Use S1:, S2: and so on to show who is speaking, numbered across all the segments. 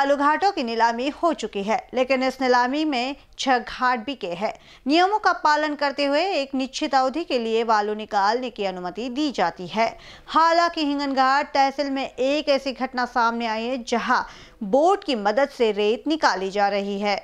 S1: बालू घाटों की नीलामी हो चुकी है लेकिन इस नीलामी में छह घाट के हैं नियमों का पालन करते हुए एक निश्चित अवधि के लिए बालू निकालने की अनुमति दी जाती है हालांकि हिंगन घाट तहसील में एक ऐसी घटना सामने आई है जहां बोट की मदद से रेत निकाली जा रही है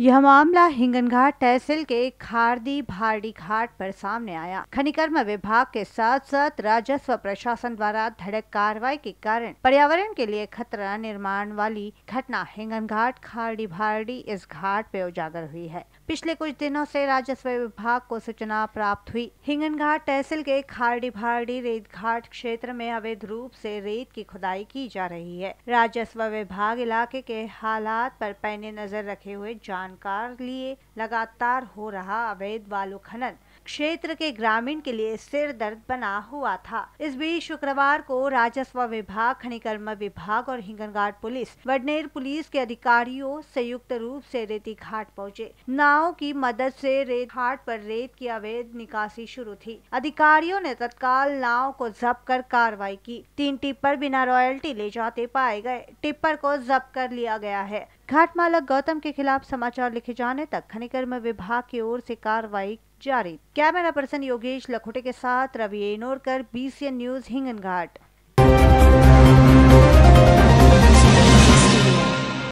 S1: यह मामला हिंगनघाट तहसील के खारदी भारडी घाट पर सामने आया खनिकर्म विभाग के साथ साथ राजस्व प्रशासन द्वारा धड़क कार्रवाई के कारण पर्यावरण के लिए खतरा निर्माण वाली घटना हिंगनघाट खारडी भारडी इस घाट पे उजागर हुई है पिछले कुछ दिनों से राजस्व विभाग को सूचना प्राप्त हुई हिंगनघाट तहसील के खारडी भारडी रेत घाट क्षेत्र में अवैध रूप से रेत की खुदाई की जा रही है राजस्व विभाग इलाके के हालात पर पैने नजर रखे हुए जान जानकार लिए लगातार हो रहा अवैध बालू खनन क्षेत्र के ग्रामीण के लिए सिर दर्द बना हुआ था इस बीच शुक्रवार को राजस्व विभाग खनिकर्म विभाग और हिंगनघाट पुलिस वडनेर पुलिस के अधिकारियों संयुक्त रूप से रेती घाट पहुंचे नाव की मदद से रेत घाट पर रेत की अवैध निकासी शुरू थी अधिकारियों ने तत्काल नाव को जब्त कर कार्रवाई की तीन टिप्पर बिना रॉयल्टी ले जाते पाए गए टिप्पर को जब्त कर लिया गया है घाट मालक गौतम के खिलाफ समाचार लिखे जाने तक खनिकर्म विभाग की ओर से कार्रवाई जारी कैमरा पर्सन योगेश लखोटे के साथ रवि एनोरकर बीसीएन न्यूज हिंगन घाट